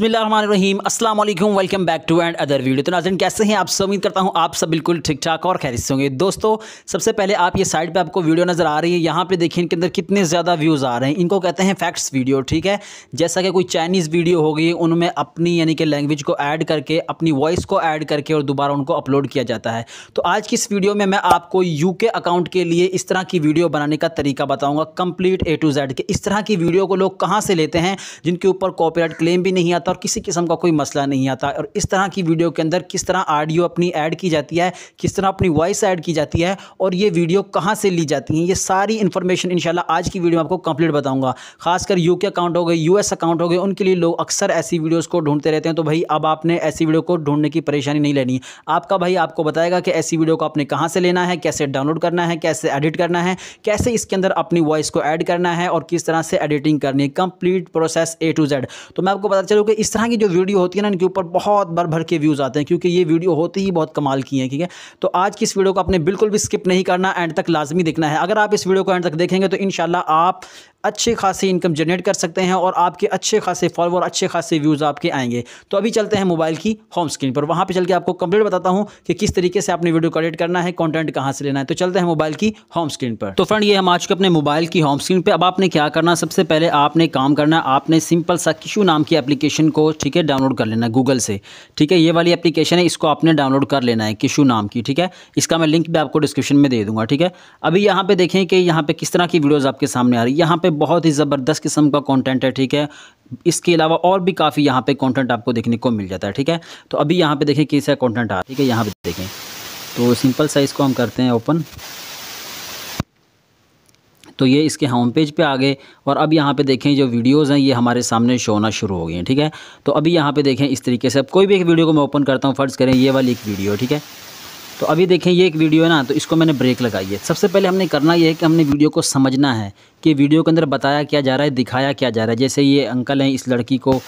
बसमीम अस्सलाम वालेकुम welcome back to another video तो नाजन कैसे हैं आप सब उम्मीद करता हूं आप सब बिल्कुल ठीक ठाक और खैरिस्त होंगे दोस्तों सबसे पहले आप ये साइड पे आपको वीडियो नज़र आ रही है यहाँ पे देखिए इनके अंदर कितने ज़्यादा व्यूज़ आ रहे हैं इनको कहते हैं फैक्ट्स वीडियो ठीक है जैसा कि कोई चाइनीज़ वीडियो होगी उनमें अपनी यानी कि लैंग्वेज को ऐड करके अपनी वॉइस को ऐड करके और दोबारा उनको अपलोड किया जाता है तो आज की इस वीडियो में मैं आपको यू अकाउंट के लिए इस तरह की वीडियो बनाने का तरीका बताऊँगा कम्प्लीट ए टू जेड के इस तरह की वीडियो को लोग कहाँ से लेते हैं जिनके ऊपर कॉपीराइट क्लेम भी नहीं आता जाता और किसी किस्म का कोई मसला नहीं आता और इस तरह की वीडियो के अंदर किस तरह ऑडियो अपनी ऐड की जाती है किस तरह अपनी वॉइस ऐड की जाती है और ये वीडियो कहाँ से ली जाती है ये सारी इन्फॉर्मेशन इंशाल्लाह आज की वीडियो में आपको कंप्लीट बताऊँगा खासकर यू अकाउंट हो गए यूएस अकाउंट हो गए उनके लिए लोग अक्सर ऐसी वीडियोज़ को ढूंढते रहते हैं तो भाई अब आपने ऐसी वीडियो को ढूंढने की परेशानी नहीं लेनी आपका भाई आपको बताएगा कि ऐसी वीडियो को आपने कहाँ से लेना है कैसे डाउनलोड करना है कैसे एडिट करना है कैसे इसके अंदर अपनी वॉइस को ऐड करना है और किस तरह से एडिटिंग करनी है complete process A to Z तो मैं आपको पता चलूँ कि इस तरह की जो वीडियो होती है ना इनके ऊपर बहुत भर भर के व्यूज़ आते हैं क्योंकि ये वीडियो होती ही बहुत कमाल की है ठीक है तो आज की इस वीडियो को आपने बिल्कुल भी स्किप नहीं करना एंड तक लाजमी देखना है अगर आप इस वीडियो को एंड तक देखेंगे तो इन आप अच्छे खासे इनकम जनरेट कर सकते हैं और आपके अच्छे खासे फॉलोअर अच्छे खासे व्यूज़ आपके आएंगे तो अभी चलते हैं मोबाइल की होम स्क्रीन पर वहाँ पर चल के आपको कंप्लीट बताता हूँ कि किस तरीके से आपने वीडियो कलेक्ट करना है कॉन्टेंट कहाँ से लेना है तो चलते हैं मोबाइल की होम स्क्रीन पर तो फ्रेंड ये हम आ चुके अपने मोबाइल की होम स्क्रीन पर अब आपने क्या करना सबसे पहले आपने काम करना आपने सिंपल सा किशू नाम की एप्लीकेशन एप्लीकेशन को ठीक है डाउनलोड कर लेना है गूगल से ठीक है ये वाली एप्लीकेशन है इसको आपने डाउनलोड कर लेना है किशू नाम की ठीक है इसका मैं लिंक भी आपको डिस्क्रिप्शन में दे दूंगा ठीक है अभी यहाँ पे देखें कि यहाँ पे किस तरह की वीडियोज़ आपके सामने आ रही है यहाँ पे बहुत ही ज़बरदस्त किस्म का कॉन्टेंट है ठीक है इसके अलावा और भी काफ़ी यहाँ पे कॉन्टेंट आपको देखने को मिल जाता है ठीक है तो अभी यहाँ पे देखें कैसा कॉन्टेंट आ ठीक है यहाँ पर देखें तो सिंपल साइज़ को हम करते हैं ओपन तो ये इसके होम पेज पे आ गए और अब यहाँ पे देखें जो वीडियोस हैं ये हमारे सामने शो होना शुरू हो गई हैं ठीक है तो अभी यहाँ पे देखें इस तरीके से अब कोई भी एक वीडियो को मैं ओपन करता हूँ फ़र्ज़ करें ये वाली एक वीडियो ठीक है तो अभी देखें ये एक वीडियो है ना तो इसको मैंने ब्रेक लगाई है सबसे पहले हमने करना ये है कि हमने वीडियो को समझना है कि वीडियो के अंदर बताया क्या जा रहा है दिखाया क्या जा रहा है जैसे ये अंकल हैं इस लड़की को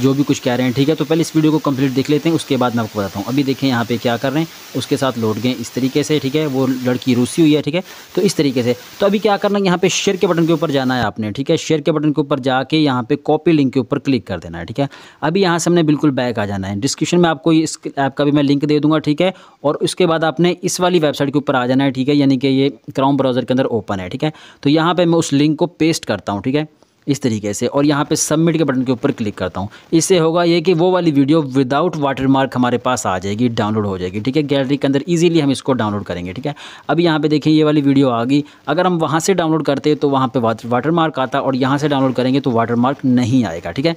जो भी कुछ कह रहे हैं ठीक है तो पहले इस वीडियो को कंप्लीट देख लेते हैं उसके बाद मैं आपको बताता हूँ अभी देखें यहाँ पे क्या कर रहे हैं उसके साथ लौट गए इस तरीके से ठीक है वो लड़की रूसी हुई है ठीक है तो इस तरीके से तो अभी क्या करना है यहाँ पे शेयर के बटन के ऊपर जाना है आपने ठीक है शेयर के बटन के ऊपर जाके यहाँ पे कॉपी लिंक के ऊपर क्लिक कर देना है ठीक है अभी यहाँ से हमने बिल्कुल बैक आ जाना है डिस्क्रिप्शन में आपको इस ऐप का भी मैं लिंक दे दूँगा ठीक है और उसके बाद आपने इस वाली वेबसाइट के ऊपर आ जाना है ठीक है यानी कि ये क्राउम ब्राउज़र के अंदर ओपन है ठीक है तो यहाँ पर मैं उस लिंक को पेस्ट करता हूँ ठीक है इस तरीके से और यहाँ पे सबमिट के बटन के ऊपर क्लिक करता हूँ इससे होगा ये कि वो वाली वीडियो विदाउट वाटरमार्क हमारे पास आ जाएगी डाउनलोड हो जाएगी ठीक है गैलरी के अंदर इजीली हम इसको डाउनलोड करेंगे ठीक है अभी यहाँ पे देखिए ये वाली वीडियो आ गई अगर हम वहाँ से डाउनलोड करते तो वहाँ पर वाटरमार्क आता और यहाँ से डाउनलोड करेंगे तो वाटरमार्क नहीं आएगा ठीक है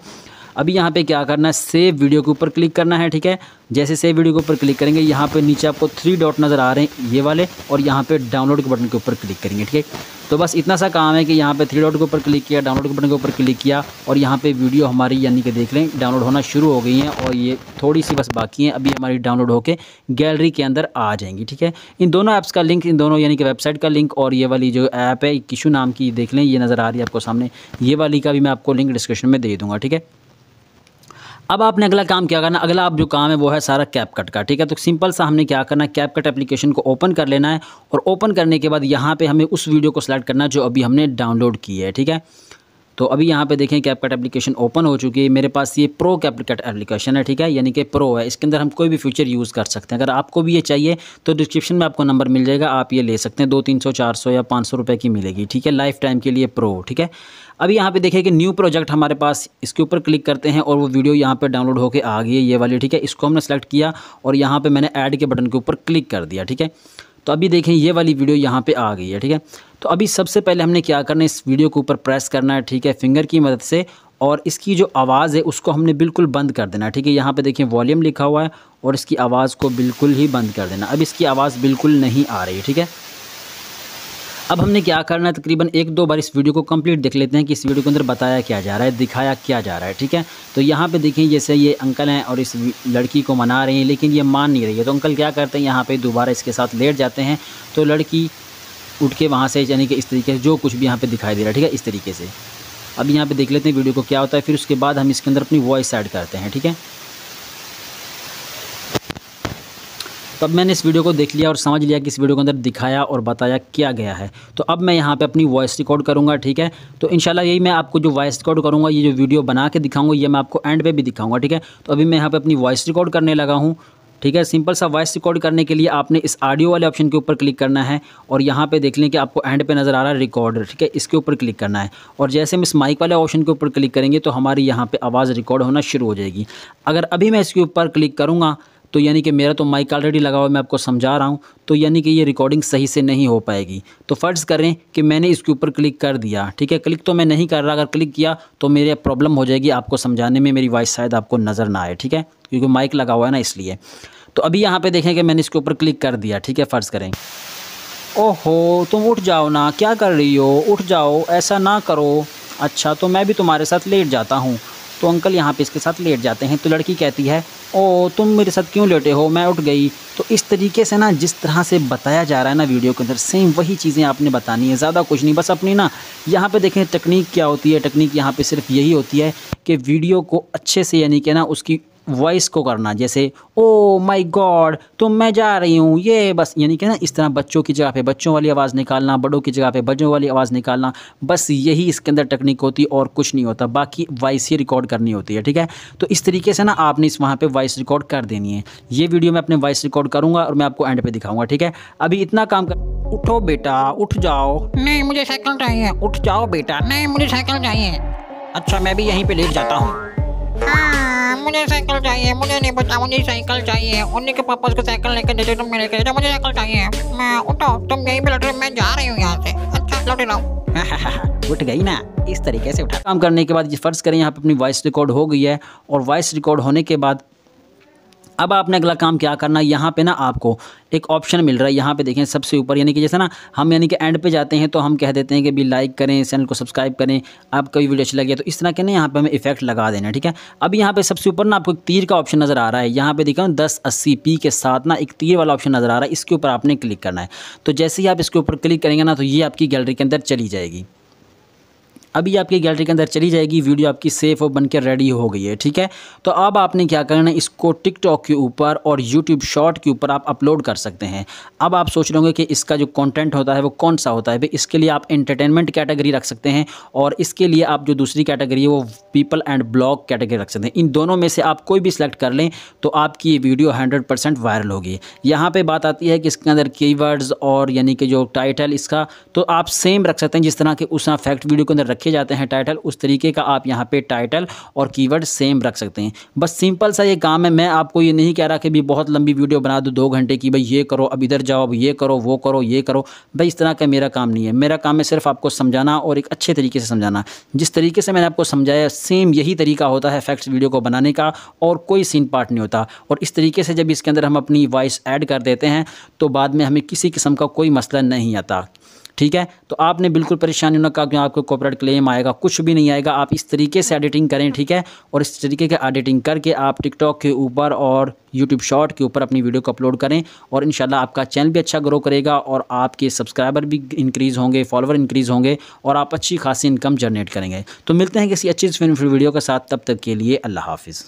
अभी यहाँ पे क्या करना है सेव वीडियो के ऊपर क्लिक करना है ठीक है जैसे सेव वीडियो के ऊपर क्लिक करेंगे यहाँ पे नीचे आपको थ्री डॉट नज़र आ रहे हैं ये वाले और यहाँ पे डाउनलोड के बटन के ऊपर क्लिक करेंगे ठीक है तो बस इतना सा काम है कि यहाँ पे थ्री डॉट के ऊपर क्लिक किया डाउनलोड के बटन के ऊपर क्लिक किया और यहाँ पे वीडियो हमारी यानी कि देख लें डाउनलोड होना शुरू हो गई हैं और ये थोड़ी सी बस बाकी हैं अभी हमारी डाउनलोड होकर गैलरी के अंदर आ जाएंगी ठीक है इन दोनों ऐप्स का लिंक इन दोनों यानी कि वेबसाइट का लिंक और ये वाली जो ऐप है किशु नाम की देख लें ये नज़र आ रही है आपको सामने ये वाली का भी मैं आपको लिंक डिस्क्रिप्शन में दे दूँगा ठीक है अब आपने अगला काम क्या करना अगला आप जो काम है वो है सारा कैप कट का ठीक है तो सिंपल सा हमने क्या करना है कैप कट एप्लीकेशन को ओपन कर लेना है और ओपन करने के बाद यहाँ पर हमें उस वीडियो को सेलेक्ट करना है जो अभी हमने डाउनलोड की है ठीक है तो अभी यहाँ पे देखें कैपकट एप्लीकेशन ओपन हो चुकी है मेरे पास ये प्रो कैपकट एप्लीकेशन है ठीक है यानी कि प्रो है इसके अंदर हम कोई भी फीचर यूज़ कर सकते हैं अगर आपको भी ये चाहिए तो डिस्क्रिप्शन में आपको नंबर मिल जाएगा आप ये ले सकते हैं दो तीन सौ चार सौ या पाँच सौ रुपये की मिलेगी ठीक है लाइफ टाइम के लिए प्रो ठीक है अभी यहाँ पे देखिए कि न्यू प्रोजेक्ट हमारे पास इसके ऊपर क्लिक करते हैं और वो वीडियो यहाँ पर डाउनलोड होकर आ गई है ये वाली ठीक है इसको हमने सेलेक्ट किया और यहाँ पर मैंने ऐड के बटन के ऊपर क्लिक कर दिया ठीक है तो अभी देखें ये वाली वीडियो यहाँ पे आ गई है ठीक है तो अभी सबसे पहले हमने क्या करना है इस वीडियो के ऊपर प्रेस करना है ठीक है फिंगर की मदद से और इसकी जो आवाज़ है उसको हमने बिल्कुल बंद कर देना है ठीक है यहाँ पे देखिए वॉल्यूम लिखा हुआ है और इसकी आवाज़ को बिल्कुल ही बंद कर देना अब इसकी आवाज़ बिल्कुल नहीं आ रही ठीक है अब हमने क्या करना है तकरीबन एक दो बार इस वीडियो को कंप्लीट देख लेते हैं कि इस वीडियो के अंदर बताया क्या जा रहा है दिखाया क्या जा रहा है ठीक है तो यहाँ पे देखें जैसे ये अंकल हैं और इस लड़की को मना रहे हैं लेकिन ये मान नहीं रही है तो अंकल क्या करते हैं यहाँ पर दोबारा इसके साथ लेट जाते हैं तो लड़की उठ के वहाँ से यानी कि इस तरीके से जो कुछ भी यहाँ पर दिखाई दे रहा है ठीक है इस तरीके से अब यहाँ पर देख लेते हैं वीडियो को क्या होता है फिर उसके बाद हम इसके अंदर अपनी वॉइस ऐड करते हैं ठीक है तब मैंने इस वीडियो को देख लिया और समझ लिया कि इस वीडियो के अंदर दिखाया और बताया क्या गया है तो अब मैं यहाँ पर अपनी वॉइस रिकॉर्ड करूँगा ठीक है तो इन यही मैं आपको जो वॉइस रिकॉर्ड करूँगा ये जो वीडियो बना के दिखाऊँगा ये मैं आपको एंड पे भी दिखाऊँगा ठीक है तो अभी मैं यहाँ पर अपनी वॉइस रिकॉर्ड करने लगा हूँ ठीक है सिंपल सा वॉइस रिकॉर्ड करने के लिए आपने इस ऑडियो वाले ऑप्शन के ऊपर क्लिक करना है और यहाँ पे देख लें कि आपको एंड पे नज़र आ रहा है रिकॉर्ड ठीक है इसके ऊपर क्लिक करना है और जैसे हम इस माइक वाले ऑप्शन के ऊपर क्लिक करेंगे तो हमारी यहाँ पे आवाज़ रिकॉर्ड होना शुरू हो जाएगी अगर अभी मैं इसके ऊपर क्लिक करूँगा तो यानी कि मेरा तो माइक ऑलरेडी लगा हुआ मैं आपको समझा रहा हूँ तो यानी कि ये रिकॉर्डिंग सही से नहीं हो पाएगी तो फ़र्ज़ करें कि मैंने इसके ऊपर क्लिक कर दिया ठीक है क्लिक तो मैं नहीं कर रहा अगर क्लिक किया तो मेरे प्रॉब्लम हो जाएगी आपको समझाने में मेरी वॉइस शायद आपको नज़र ना आए ठीक है क्योंकि माइक लगा हुआ है ना इसलिए तो अभी यहाँ पर देखें कि मैंने इसके ऊपर क्लिक कर दिया ठीक है फ़र्ज़ करें ओहो तुम उठ जाओ ना क्या कर रही हो उठ जाओ ऐसा ना करो अच्छा तो मैं भी तुम्हारे साथ लेट जाता हूँ तो अंकल यहाँ पे इसके साथ लेट जाते हैं तो लड़की कहती है ओ तुम मेरे साथ क्यों लेटे हो मैं उठ गई तो इस तरीके से ना जिस तरह से बताया जा रहा है ना वीडियो के अंदर सेम वही चीज़ें आपने बतानी है ज़्यादा कुछ नहीं बस अपनी ना यहाँ पे देखें टेक्निक क्या होती है टेक्निक यहाँ पे सिर्फ यही होती है कि वीडियो को अच्छे से यानी कि ना उसकी वॉइस को करना जैसे ओ माय गॉड तो मैं जा रही हूँ ये बस यानी कि ना इस तरह बच्चों की जगह पे बच्चों वाली आवाज़ निकालना बड़ों की जगह पे बड़ों वाली आवाज़ निकालना बस यही इसके अंदर टेक्निक होती और कुछ नहीं होता बाकी वॉइस ही रिकॉर्ड करनी होती है ठीक है तो इस तरीके से ना आपने इस वहाँ पर वॉइस रिकॉर्ड कर देनी है ये वीडियो मैं अपने वॉइस रिकॉर्ड करूँगा और मैं आपको एंड पर दिखाऊँगा ठीक है अभी इतना काम कर उठो बेटा उठ जाओ नहीं मुझे साइकिल चाहिए उठ जाओ बेटा नहीं मुझे साइकिल चाहिए अच्छा मैं भी यहीं पर लेट जाता हूँ हाँ। मुझे साइकिल चाहिए मुझे नहीं पता मुझे साइकिल चाहिए उन्हीं के पापा उसको साइकिल लेके देते तुम मेरे कहते तो मुझे साइकिल चाहिए मैं उठो तुम यहीं पर लौट रहे मैं जा रही हूँ यहाँ से अच्छा लौटे रहा उठ गई ना इस तरीके से उठा काम करने के बाद ये फर्ज करें यहाँ पे अपनी वॉइस रिकॉर्ड हो गई है और वॉइस रिकॉर्ड होने के बाद अब आपने अगला काम क्या करना है यहाँ पे ना आपको एक ऑप्शन मिल रहा है यहाँ पे देखें सबसे ऊपर यानी कि जैसे ना हम यानी कि एंड पे जाते हैं तो हम कह देते हैं कि भी लाइक करें चैनल को सब्सक्राइब करें आपका भी वीडियो अच्छी लगी तो इस तरह के ना यहाँ पे हमें इफेक्ट लगा देना ठीक है अब यहाँ पे सबसे ऊपर ना आपको एक तीर का ऑप्शन नज़र आ रहा है यहाँ पे देखा दस अस्सी पी के साथ ना एक तीर वाला ऑप्शन नज़र आ रहा है इसके ऊपर आपने क्लिक करना है तो जैसे ही आप इसके ऊपर क्लिक करेंगे ना तो ये आपकी गैलरी के अंदर चली जाएगी अभी आपकी गैलरी के अंदर चली जाएगी वीडियो आपकी सेफ और बनकर रेडी हो गई है ठीक है तो अब आपने क्या करना है इसको टिकटॉक के ऊपर और यूट्यूब शॉर्ट के ऊपर आप अपलोड कर सकते हैं अब आप सोच लोगे कि इसका जो कंटेंट होता है वो कौन सा होता है भाई इसके लिए आप इंटरटेनमेंट कैटेगरी रख सकते हैं और इसके लिए आप जो दूसरी कैटेगरी है वो पीपल एंड ब्लॉग कैटेगरी रख सकते हैं इन दोनों में से आप कोई भी सिलेक्ट कर लें तो आपकी ये वीडियो हंड्रेड परसेंट वायरल होगी यहाँ पर बात आती है कि इसके अंदर कीवर्ड्स और यानी कि जो टाइटल इसका तो आप सेम रख सकते हैं जिस तरह के उस फैक्ट वीडियो के अंदर रखे जाते हैं टाइटल उस तरीके का आप यहाँ पे टाइटल और कीवर्ड सेम रख सकते हैं बस सिंपल सा ये काम है मैं आपको ये नहीं कह रहा कि भी बहुत लंबी वीडियो बना दो दो घंटे की भाई ये करो अब इधर जाओ अब ये करो वो करो ये करो भाई इस तरह का मेरा काम नहीं है मेरा काम है सिर्फ आपको समझाना और एक अच्छे तरीके से समझाना जिस तरीके से मैंने आपको समझाया सेम यही तरीका होता है फैक्ट्स वीडियो को बनाने का और कोई सीन पार्ट नहीं होता और इस तरीके से जब इसके अंदर हम अपनी वॉइस ऐड कर देते हैं तो बाद में हमें किसी किस्म का कोई मसला नहीं आता ठीक है तो आपने बिल्कुल परेशानी होना कहा कि आपको कॉपरेट क्लेम आएगा कुछ भी नहीं आएगा आप इस तरीके से एडिटिंग करें ठीक है और इस तरीके के एडिटिंग करके आप टिकटॉक के ऊपर और यूट्यूब शॉर्ट के ऊपर अपनी वीडियो को अपलोड करें और इन आपका चैनल भी अच्छा ग्रो करेगा और आपके सब्सक्राइबर भी इंक्रीज़ होंगे फॉलोवर इंक्रीज़ होंगे और आप अच्छी खासी इनकम जनरेट करेंगे तो मिलते हैं किसी अच्छी वीडियो के साथ तब तक के लिए अल्लाह हाफिज़